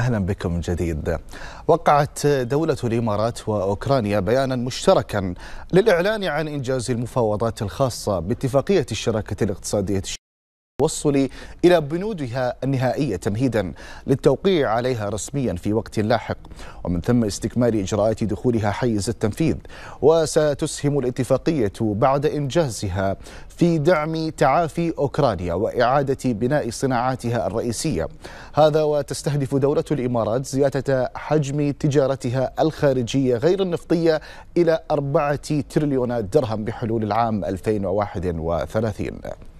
أهلا بكم من جديد وقعت دولة الإمارات وأوكرانيا بيانا مشتركا للإعلان عن إنجاز المفاوضات الخاصة باتفاقية الشراكة الاقتصادية التوصل إلى بنودها النهائية تمهيدا للتوقيع عليها رسميا في وقت لاحق ومن ثم استكمال إجراءات دخولها حيز التنفيذ وستسهم الاتفاقية بعد إنجازها في دعم تعافي أوكرانيا وإعادة بناء صناعاتها الرئيسية هذا وتستهدف دولة الإمارات زيادة حجم تجارتها الخارجية غير النفطية إلى أربعة تريليونات درهم بحلول العام 2031